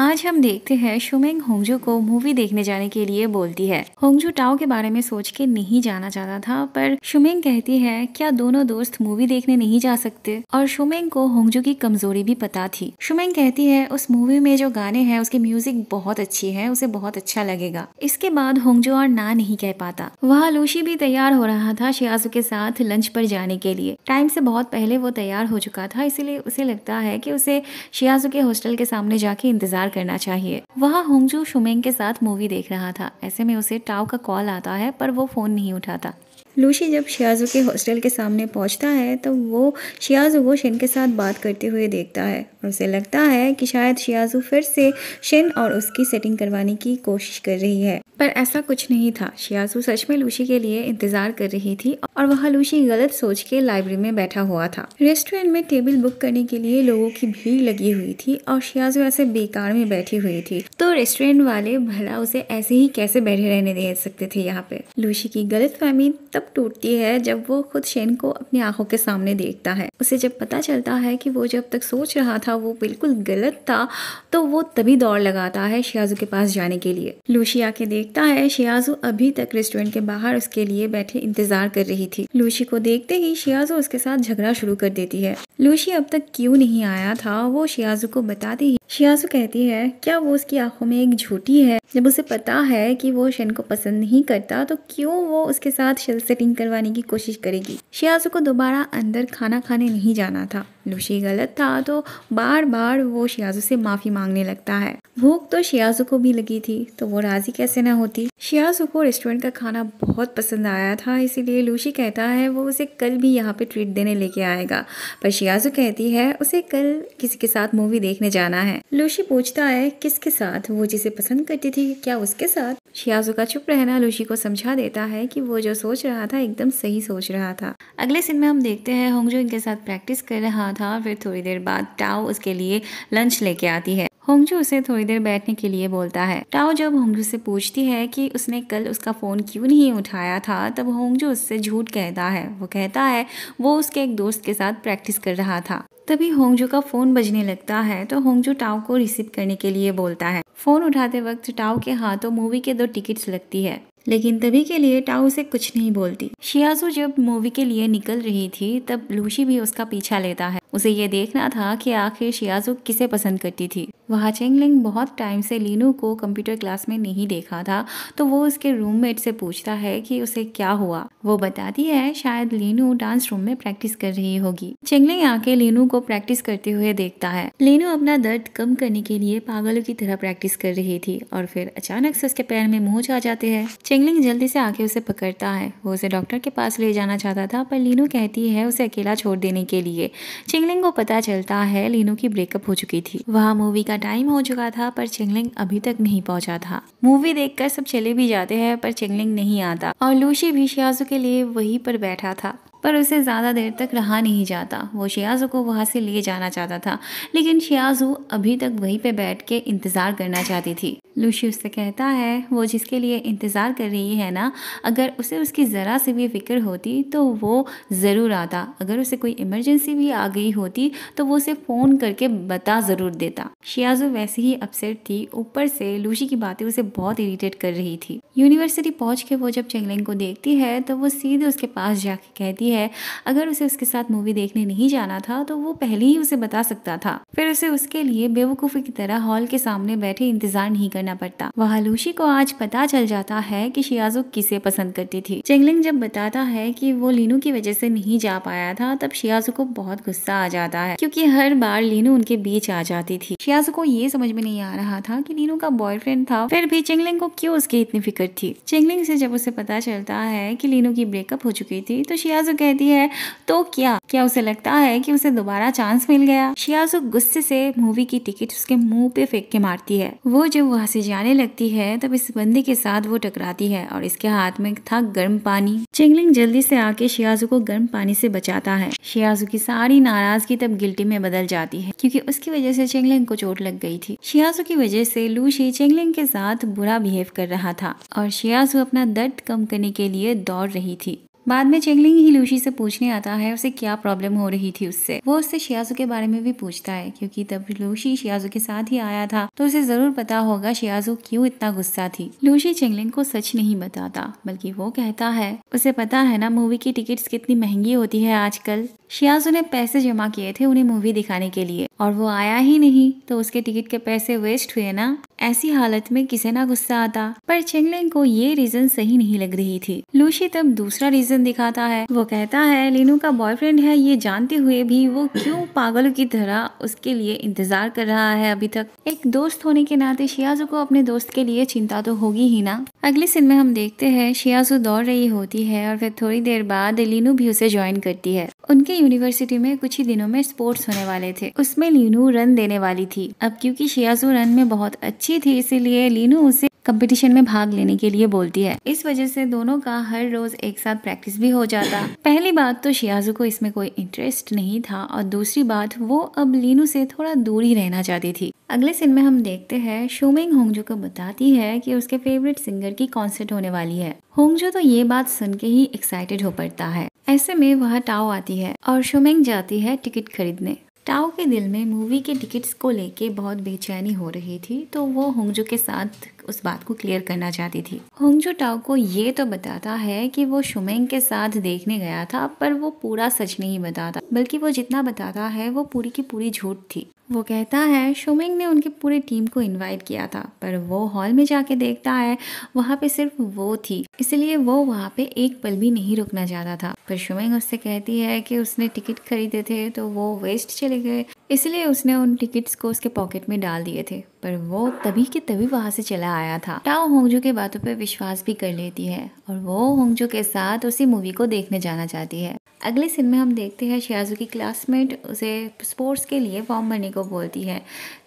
आज हम देखते हैं शुमेंग होंगजू को मूवी देखने जाने के लिए बोलती है होंगजू टाओ के बारे में सोच के नहीं जाना चाहता था पर शुमेंग कहती है क्या दोनों दोस्त मूवी देखने नहीं जा सकते और शुमेंग को होंगजू की कमजोरी भी पता थी शुमेंग कहती है उस मूवी में जो गाने हैं उसकी म्यूजिक बहुत अच्छी है उसे बहुत अच्छा लगेगा इसके बाद होंगजू और ना नहीं कह पाता वहाँ लूशी भी तैयार हो रहा था शियाजू के साथ लंच पर जाने के लिए टाइम से बहुत पहले वो तैयार हो चुका था इसीलिए उसे लगता है की उसे शियाजू के हॉस्टल के सामने जाके इंतजार प्यार करना चाहिए वहाँ होंगजू शुमेंग के साथ मूवी देख रहा था ऐसे में उसे टाओ का कॉल आता है पर वो फोन नहीं उठाता लूशी जब शियाजो के हॉस्टल के सामने पहुंचता है तो वो शियाज़ू को शिन के साथ बात करते हुए देखता है और उसे लगता है कि शायद शियाजो फिर से शिन और उसकी सेटिंग करवाने की कोशिश कर रही है पर ऐसा कुछ नहीं था शियाजो सच में लूशी के लिए इंतज़ार कर रही थी और वहाँ लूशी गलत सोच के लाइब्रेरी में बैठा हुआ था रेस्टोरेंट में टेबल बुक करने के लिए लोगों की भीड़ लगी हुई थी और शियाजो ऐसे बेकार में बैठी हुई थी तो रेस्टोरेंट वाले भला उसे ऐसे ही कैसे बैठे रहने दे सकते थे यहाँ पे लूशी की गलत फहमी तब टूटती है जब वो खुद शेन को अपनी आंखों के सामने देखता है उसे जब पता चलता है कि वो जब तक सोच रहा था वो बिल्कुल गलत था तो वो तभी दौड़ लगाता है शियाजू के पास जाने के लिए लूशी आके देखता है शियाजू अभी तक रेस्टोरेंट के बाहर उसके लिए बैठे इंतजार कर रही थी लूशी को देखते ही शियाजू उसके साथ झगड़ा शुरू कर देती है लूशी अब तक क्यों नहीं आया था वो शियाजू को बताती ही शियाजू कहती है क्या वो उसकी आंखों में एक झूठी है जब उसे पता है कि वो शेन को पसंद नहीं करता तो क्यों वो उसके साथ शिल से कटिंग करवाने की कोशिश करेगी शियाजो को दोबारा अंदर खाना खाने नहीं जाना था लुशी गलत था तो बार बार वो शियाजू से माफ़ी मांगने लगता है भूख तो शियाजू को भी लगी थी तो वो राज़ी कैसे ना होती शियाजू को रेस्टोरेंट का खाना बहुत पसंद आया था इसीलिए लूशी कहता है वो उसे कल भी यहाँ पे ट्रीट देने लेके आएगा पर शियाजू कहती है उसे कल किसी के साथ मूवी देखने जाना है लूशी पूछता है किसके साथ वो जिसे पसंद करती थी क्या उसके साथ शियाजू का चुप रहना लुशी को समझा देता है कि वो जो सोच रहा था एकदम सही सोच रहा था अगले सीन में हम देखते हैं होंगजो इनके साथ प्रैक्टिस कर रहा था फिर थोड़ी देर बाद टाओ उसके लिए लंच लेके आती है होंगजू उसे थोड़ी देर बैठने के लिए बोलता है टाओ जब होंगजू से पूछती है कि उसने कल उसका फ़ोन क्यों नहीं उठाया था तब होंगजू उससे झूठ कहता है वो कहता है वो उसके एक दोस्त के साथ प्रैक्टिस कर रहा था तभी होंगजू का फ़ोन बजने लगता है तो होंगजू टाओ को रिसीव करने के लिए बोलता है फ़ोन उठाते वक्त टाओ के हाथों मूवी के दो टिकट्स लगती है लेकिन तभी के लिए टाओ उसे कुछ नहीं बोलती शियाजू जब मूवी के लिए निकल रही थी तब लूशी भी उसका पीछा लेता है उसे ये देखना था कि आखिर शियाजू किसे पसंद करती थी वहाँ चेंगलिंग बहुत टाइम से लीनू को कंप्यूटर क्लास में नहीं देखा था तो वो उसके रूममेट से पूछता है कि उसे क्या हुआ वो बताती है शायद लीनू डांस रूम में प्रैक्टिस कर रही होगी चेंगलिंग आके लीनू को को प्रैक्टिस करते हुए देखता है लेनो अपना दर्द कम करने के लिए पागलों की तरह प्रैक्टिस कर रही थी और फिर अचानक से उसके पैर में मोच आ जाते हैं चेंगलिंग जल्दी से आके उसे पकड़ता है वो उसे डॉक्टर के पास ले जाना चाहता था पर लीनू कहती है उसे अकेला छोड़ देने के लिए चिंगलिंग को पता चलता है लीनू की ब्रेकअप हो चुकी थी वहाँ मूवी का टाइम हो चुका था पर चिंगलिंग अभी तक नहीं पहुँचा था मूवी देखकर सब चले भी जाते हैं पर चिंगलिंग नहीं आता और लूशी भी शियाजू के लिए वहीं पर बैठा था पर उसे ज़्यादा देर तक रहा नहीं जाता वो शियाजु को वहाँ से ले जाना चाहता था लेकिन शियाजु अभी तक वहीं पे बैठ के इंतज़ार करना चाहती थी लूशी उससे कहता है वो जिसके लिए इंतज़ार कर रही है ना अगर उसे उसकी ज़रा से भी फ़िक्र होती तो वो ज़रूर आता अगर उसे कोई इमरजेंसी भी आ गई होती तो वो उसे फ़ोन करके बता ज़रूर देता शियाजु वैसे ही अपसेट थी ऊपर से लूशी की बातें उसे बहुत इरीटेट कर रही थी यूनिवर्सिटी पहुँच के वो जब चंगलिंग को देखती है तो वो सीधे उसके पास जाके कहती रही है अगर उसे उसके साथ मूवी देखने नहीं जाना था तो वो पहले ही उसे बता सकता था फिर उसे उसके लिए बेवकूफ़ी की तरह हॉल के सामने बैठे इंतजार नहीं करना पड़ता लूशी को आज पता चल जाता है कि शियाजो किसे पसंद करती थी चेंगलिंग जब बताता है कि वो लीनू की वजह से नहीं जा पाया था तब शियाजो को बहुत गुस्सा आ जाता है क्योंकि हर बार लीनू उनके बीच आ जाती थी शियाजो को ये समझ में नहीं आ रहा था कि लीनू का बॉयफ्रेंड था फिर भी चेंगलिंग को क्यों उसकी इतनी फिक्र थी चेंगलिंग से जब उसे पता चलता है कि लीनू की ब्रेकअप हो चुकी थी तो शियाजो कहती है तो क्या क्या उसे लगता है कि उसे दोबारा चांस मिल गया शियाजू गुस्से से मूवी की टिकट उसके मुंह पे फेंक के मारती है वो जब वहाँ से जाने लगती है तब इस बंदे के साथ वो टकराती है और इसके हाथ में था गर्म पानी चिंगलिंग जल्दी से आके शियाजू को गर्म पानी से बचाता है शियाजू की सारी नाराजगी तब गिल्टी में बदल जाती है क्योंकि उसकी वजह से चिंगलिंग को चोट लग गई थी शियाजू की वजह से लूशी चिंगलिंग के साथ बुरा बिहेव कर रहा था और शियाजु अपना दर्द कम करने के लिए दौड़ रही थी बाद में चेंगलिंग ही लूशी से पूछने आता है उसे क्या प्रॉब्लम हो रही थी उससे वो उससे शियाजू के बारे में भी पूछता है क्योंकि तब लूशी शियाजू के साथ ही आया था तो उसे जरूर पता होगा शियाजू क्यों इतना गुस्सा थी लूशी चेंगलिंग को सच नहीं बताता बल्कि वो कहता है उसे पता है ना मूवी की टिकट्स कितनी महंगी होती है आजकल शियाज ने पैसे जमा किए थे उन्हें मूवी दिखाने के लिए और वो आया ही नहीं तो उसके टिकट के पैसे वेस्ट हुए ना ऐसी हालत में किसे ना गुस्सा आता पर चेंगलिंग को ये रीजन सही नहीं लग रही थी लूशी तब दूसरा रीजन दिखाता है वो कहता है लीनू का बॉयफ्रेंड है ये जानते हुए भी वो क्यों पागलों की तरह उसके लिए इंतजार कर रहा है अभी तक एक दोस्त होने के नाते शियाजू को अपने दोस्त के लिए चिंता तो होगी ही ना अगले सिन में हम देखते हैं शियाजू दौड़ रही होती है और फिर थोड़ी देर बाद लीनू भी उसे ज्वाइन करती है उनके यूनिवर्सिटी में कुछ ही दिनों में स्पोर्ट्स होने वाले थे उसमें लीनू रन देने वाली थी अब क्योंकि शियाजू रन में बहुत अच्छी थी इसीलिए लीनू उसे कंपटीशन में भाग लेने के लिए बोलती है इस वजह से दोनों का हर रोज एक साथ प्रैक्टिस भी हो जाता पहली बात तो शियाजू को इसमें कोई इंटरेस्ट नहीं था और दूसरी बात वो अब लीनू से थोड़ा दूर ही रहना चाहती थी अगले सिन में हम देखते हैं शोमिंग होंगजो को बताती है कि उसके फेवरेट सिंगर की कॉन्सर्ट होने वाली है होंगजो तो ये बात सुन के ही एक्साइटेड हो पड़ता है ऐसे में वह टाओ आती है और शोमेंग जाती है टिकट खरीदने टाओ के दिल में मूवी के टिकट्स को लेके बहुत बेचैनी हो रही थी तो वो होंगजो के साथ उस बात को क्लियर करना चाहती थी होंगजो टाओ को ये तो बताता है कि वो शुमेंग के साथ देखने गया था पर वो पूरा सच नहीं बताता बल्कि वो जितना बताता है वो पूरी की पूरी झूठ थी वो कहता है शुमेंग ने उनकी पूरी टीम को इनवाइट किया था पर वो हॉल में जाके देखता है वहाँ पे सिर्फ वो थी इसलिए वो वहाँ पे एक पल भी नहीं रुकना चाहता था पर शुमेंग उससे कहती है कि उसने टिकट खरीदे थे तो वो वेस्ट चले गए इसलिए उसने उन टिकट्स को उसके पॉकेट में डाल दिए थे पर वो तभी के तभी वहां से चला आया था टाओ होंगजू के बातों पर विश्वास भी कर लेती है और वो होंगजू के साथ उसी मूवी को देखने जाना चाहती है अगले सिन में हम देखते हैं शियाजू की क्लासमेट उसे स्पोर्ट्स के लिए फॉर्म भरने को बोलती है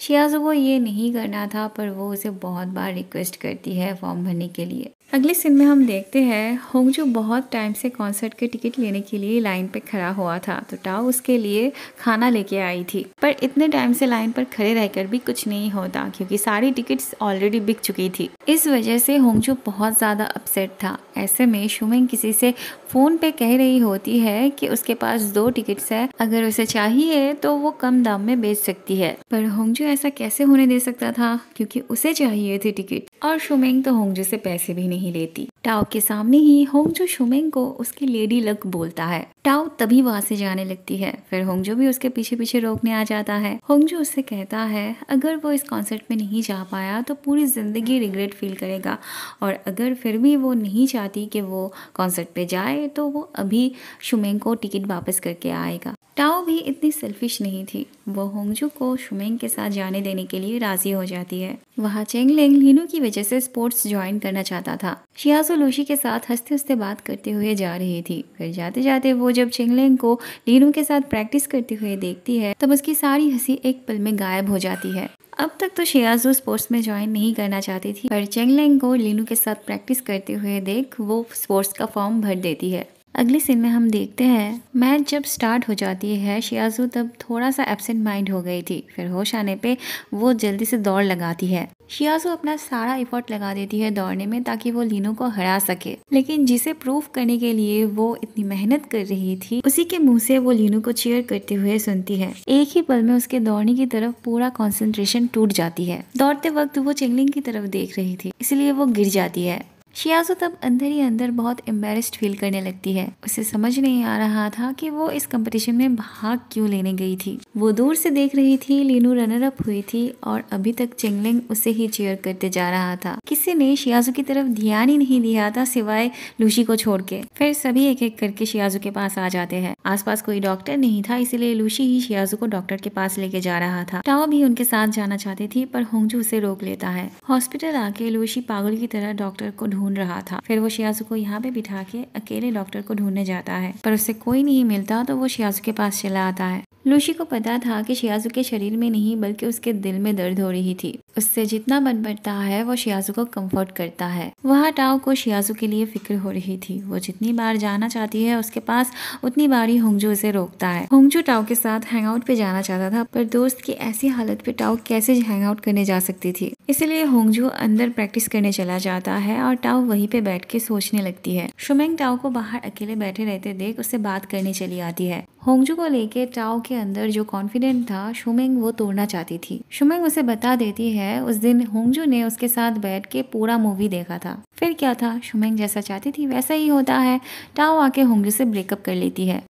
शियाजू को ये नहीं करना था पर वो उसे बहुत बार रिक्वेस्ट करती है फॉर्म भरने के लिए अगले सीन में हम देखते हैं होंगजू बहुत टाइम से कॉन्सर्ट के टिकट लेने के लिए लाइन पे खड़ा हुआ था तो टाओ उसके लिए खाना लेके आई थी पर इतने टाइम से लाइन पर खड़े रहकर भी कुछ नहीं होता क्योंकि सारी टिकट्स ऑलरेडी बिक चुकी थी इस वजह से होंगजू बहुत ज़्यादा अपसेट था ऐसे में शुमेंग किसी से फ़ोन पे कह रही होती है कि उसके पास दो टिकट्स है अगर उसे चाहिए तो वो कम दाम में बेच सकती है पर होंगजू ऐसा कैसे होने दे सकता था क्योंकि उसे चाहिए थी टिकट और शुमेंग तो होंगजू से पैसे भी नहीं नहीं लेती टाओ के सामने ही होंगजो शुमेंग को उसकी लेडी लक बोलता है टाओ तभी वहाँ से जाने लगती है फिर होंगजो भी उसके पीछे पीछे रोकने आ जाता है होंगजो उससे कहता है अगर वो इस कॉन्सर्ट में नहीं जा पाया तो पूरी ज़िंदगी रिग्रेट फील करेगा और अगर फिर भी वो नहीं चाहती कि वो कॉन्सर्ट पे जाए तो वो अभी शुमेंग को टिकट वापस करके आएगा टाओ भी इतनी सेल्फिश नहीं थी वो होंगजू को शुमेंग के साथ जाने देने के लिए राजी हो जाती है वहाँ लेंग लीनू की वजह से स्पोर्ट्स ज्वाइन करना चाहता था शियासो लोशी के साथ हंसते हंसते बात करते हुए जा रही थी फिर जाते जाते वो जब लेंग को लीनू के साथ प्रैक्टिस करते हुए देखती है तब उसकी सारी हंसी एक पल में गायब हो जाती है अब तक तो शियाजो स्पोर्ट्स में ज्वाइन नहीं करना चाहती थी पर चेंगलेंग को लीनू के साथ प्रैक्टिस करते हुए देख वो स्पोर्ट्स का फॉर्म भर देती है अगली सीन में हम देखते हैं मैच जब स्टार्ट हो जाती है शियाजू तब थोड़ा सा एबसेंट माइंड हो गई थी फिर होश आने पे वो जल्दी से दौड़ लगाती है शियाजू अपना सारा इफर्ट लगा देती है दौड़ने में ताकि वो लीनो को हरा सके लेकिन जिसे प्रूफ करने के लिए वो इतनी मेहनत कर रही थी उसी के मुंह से वो लीनू को चेयर करते हुए सुनती है एक ही पल में उसके दौड़ने की तरफ पूरा कॉन्सेंट्रेशन टूट जाती है दौड़ते वक्त वो चिंगलिंग की तरफ देख रही थी इसलिए वो गिर जाती है शियाजो तब अंदर ही अंदर बहुत एम्बेरस्ड फील करने लगती है उसे समझ नहीं आ रहा था कि वो इस कंपटीशन में भाग क्यों लेने गई थी वो दूर से देख रही थी लीनू रनर अप हुई थी और अभी तक चेंगलिंग उसे ही चेयर करते जा रहा था किसी ने शियाजो की तरफ ध्यान ही नहीं दिया था सिवाय लूशी को छोड़ के फिर सभी एक एक करके शियाजो के पास आ जाते हैं पास कोई डॉक्टर नहीं था इसीलिए लूशी ही शियाजो को डॉक्टर के पास लेके जा रहा था टाओ भी उनके साथ जाना चाहती थी पर होंगजू उसे रोक लेता है हॉस्पिटल आके लूशी पागल की तरह डॉक्टर को ढूंढ ढूंढ रहा था फिर वो शियाजू को यहाँ पे बिठा के अकेले डॉक्टर को ढूंढने जाता है पर उससे कोई नहीं मिलता तो वो शियाजू के पास चला आता है लूशी को पता था कि शियाजू के शरीर में नहीं बल्कि उसके दिल में दर्द हो रही थी उससे जितना मन बढ़ता है वो शियाजू को कंफर्ट करता है वहाँ टाओ को शियाजू के लिए फिक्र हो रही थी वो जितनी बार जाना चाहती है उसके पास उतनी बार ही होंगजू उसे रोकता है होंगजू टाओ के साथ हैंगआउट पे जाना चाहता था पर दोस्त की ऐसी हालत पे टाओ कैसे हैंगआउट करने जा सकती थी इसलिए होंगजू अंदर प्रैक्टिस करने चला जाता है और टाओ वही पे बैठ के सोचने लगती है शुमेंग टाओ को बाहर अकेले बैठे रहते देख उससे बात करने चली आती है होंगजू को लेके टाओ के अंदर जो कॉन्फिडेंट था शुमेंग वो तोड़ना चाहती थी शुमेंग उसे बता देती है है उस दिन होंगजू ने उसके साथ बैठ के पूरा मूवी देखा था फिर क्या था शुमेंग जैसा चाहती थी वैसा ही होता है टाओ आके होंगजू से ब्रेकअप कर लेती है